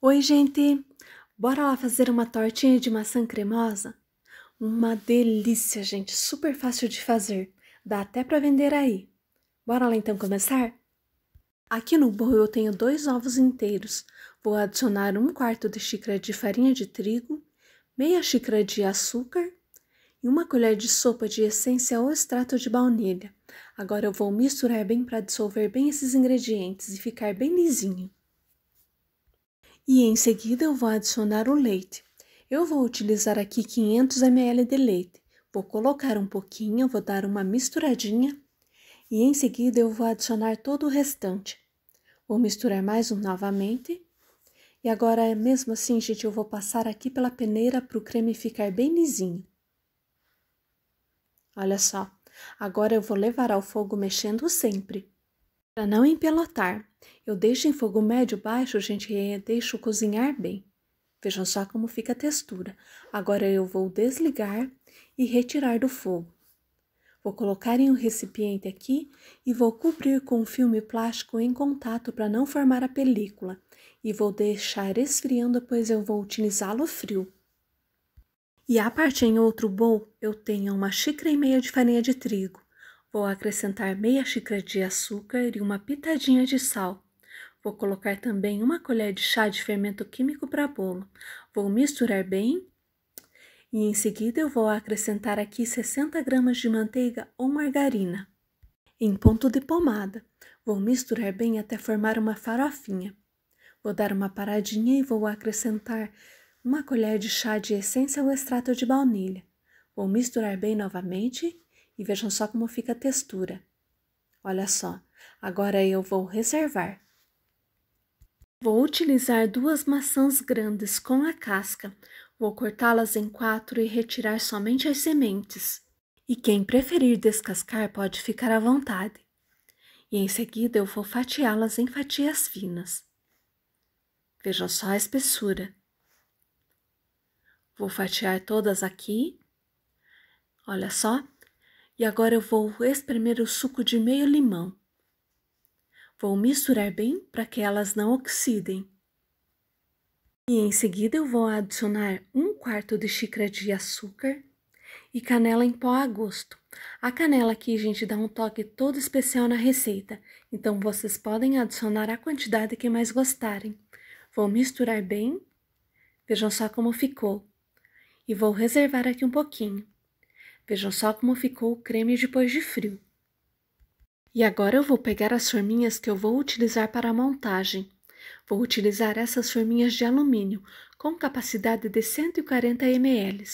Oi, gente! Bora lá fazer uma tortinha de maçã cremosa? Uma delícia, gente! Super fácil de fazer. Dá até para vender aí. Bora lá então começar? Aqui no bolo eu tenho dois ovos inteiros. Vou adicionar um quarto de xícara de farinha de trigo, meia xícara de açúcar e uma colher de sopa de essência ou extrato de baunilha. Agora eu vou misturar bem para dissolver bem esses ingredientes e ficar bem lisinho e em seguida eu vou adicionar o leite. Eu vou utilizar aqui 500 ml de leite. Vou colocar um pouquinho, vou dar uma misturadinha e em seguida eu vou adicionar todo o restante. Vou misturar mais um novamente. E agora, mesmo assim, gente, eu vou passar aqui pela peneira para o creme ficar bem lisinho. Olha só, agora eu vou levar ao fogo mexendo sempre. Para não empelotar, eu deixo em fogo médio baixo, gente, e eh, deixo cozinhar bem. Vejam só como fica a textura. Agora eu vou desligar e retirar do fogo. Vou colocar em um recipiente aqui e vou cobrir com filme plástico em contato para não formar a película. E vou deixar esfriando, pois eu vou utilizá-lo frio. E a parte em outro bowl, eu tenho uma xícara e meia de farinha de trigo Vou acrescentar meia xícara de açúcar e uma pitadinha de sal. Vou colocar também uma colher de chá de fermento químico para bolo. Vou misturar bem e em seguida eu vou acrescentar aqui 60 gramas de manteiga ou margarina. Em ponto de pomada, vou misturar bem até formar uma farofinha. Vou dar uma paradinha e vou acrescentar uma colher de chá de essência ou extrato de baunilha. Vou misturar bem novamente e vejam só como fica a textura. Olha só, agora eu vou reservar. Vou utilizar duas maçãs grandes com a casca. Vou cortá-las em quatro e retirar somente as sementes. E quem preferir descascar pode ficar à vontade. E em seguida eu vou fatiá-las em fatias finas. Vejam só a espessura. Vou fatiar todas aqui. Olha só, e agora eu vou espremer o suco de meio limão. Vou misturar bem para que elas não oxidem. E em seguida eu vou adicionar um quarto de xícara de açúcar e canela em pó a gosto. A canela aqui, gente, dá um toque todo especial na receita, então vocês podem adicionar a quantidade que mais gostarem. Vou misturar bem, vejam só como ficou, e vou reservar aqui um pouquinho. Vejam só como ficou o creme depois de frio. E agora eu vou pegar as forminhas que eu vou utilizar para a montagem. Vou utilizar essas forminhas de alumínio com capacidade de 140 ml.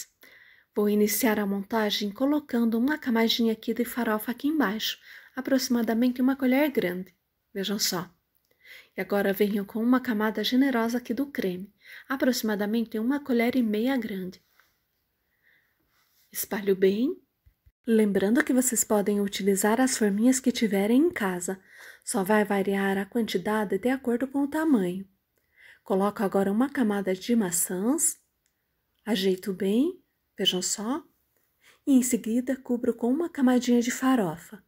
Vou iniciar a montagem colocando uma camadinha aqui de farofa aqui embaixo, aproximadamente uma colher grande. Vejam só. E agora venho com uma camada generosa aqui do creme, aproximadamente uma colher e meia grande. Espalho bem. Lembrando que vocês podem utilizar as forminhas que tiverem em casa. Só vai variar a quantidade de acordo com o tamanho. Coloco agora uma camada de maçãs. Ajeito bem, vejam só. E em seguida cubro com uma camadinha de farofa.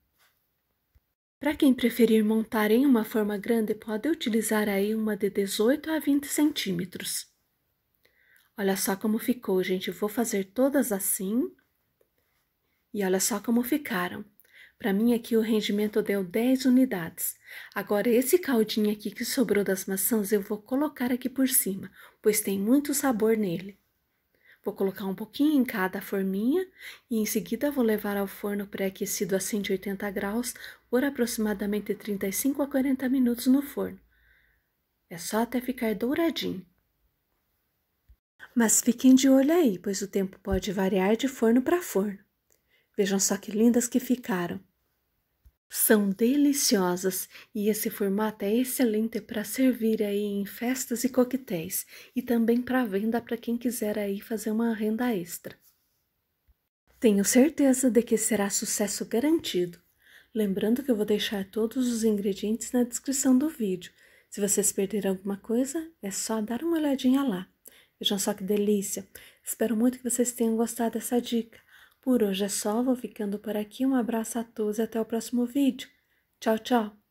Para quem preferir montar em uma forma grande, pode utilizar aí uma de 18 a 20 centímetros. Olha só como ficou, gente. vou fazer todas assim. E olha só como ficaram. Para mim aqui o rendimento deu 10 unidades. Agora esse caldinho aqui que sobrou das maçãs eu vou colocar aqui por cima, pois tem muito sabor nele. Vou colocar um pouquinho em cada forminha e em seguida vou levar ao forno pré-aquecido a 180 graus por aproximadamente 35 a 40 minutos no forno. É só até ficar douradinho. Mas fiquem de olho aí, pois o tempo pode variar de forno para forno. Vejam só que lindas que ficaram. São deliciosas e esse formato é excelente para servir aí em festas e coquetéis e também para venda para quem quiser aí fazer uma renda extra. Tenho certeza de que será sucesso garantido. Lembrando que eu vou deixar todos os ingredientes na descrição do vídeo. Se vocês perderem alguma coisa, é só dar uma olhadinha lá. Vejam só ah, que delícia! Espero muito que vocês tenham gostado dessa dica. Por hoje é só, vou ficando por aqui. Um abraço a todos e até o próximo vídeo. Tchau, tchau!